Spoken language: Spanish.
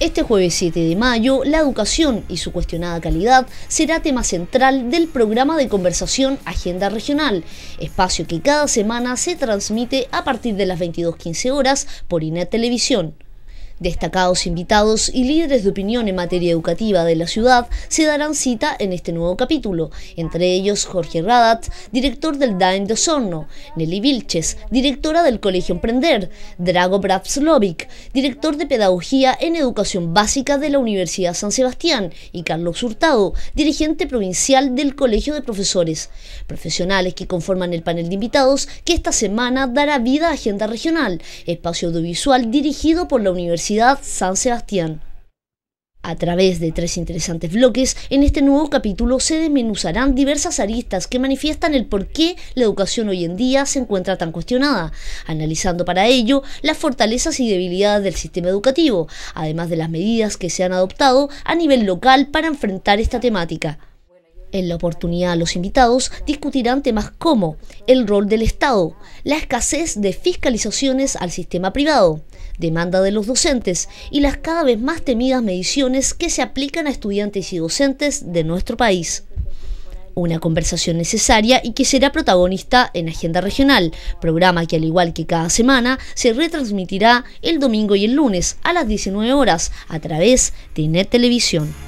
Este jueves 7 de mayo, la educación y su cuestionada calidad será tema central del programa de conversación Agenda Regional, espacio que cada semana se transmite a partir de las 22.15 horas por INET Televisión. Destacados invitados y líderes de opinión en materia educativa de la ciudad se darán cita en este nuevo capítulo, entre ellos Jorge Radat, director del DAEN de Osorno, Nelly Vilches, directora del Colegio Emprender, Drago Brapslovic, director de Pedagogía en Educación Básica de la Universidad San Sebastián, y Carlos Hurtado, dirigente provincial del Colegio de Profesores, profesionales que conforman el panel de invitados que esta semana dará vida a Agenda Regional, espacio audiovisual dirigido por la Universidad San Sebastián. A través de tres interesantes bloques, en este nuevo capítulo se desmenuzarán diversas aristas que manifiestan el por qué la educación hoy en día se encuentra tan cuestionada, analizando para ello las fortalezas y debilidades del sistema educativo, además de las medidas que se han adoptado a nivel local para enfrentar esta temática. En la oportunidad, los invitados discutirán temas como el rol del Estado, la escasez de fiscalizaciones al sistema privado, demanda de los docentes y las cada vez más temidas mediciones que se aplican a estudiantes y docentes de nuestro país. Una conversación necesaria y que será protagonista en Agenda Regional, programa que al igual que cada semana se retransmitirá el domingo y el lunes a las 19 horas a través de Net Televisión.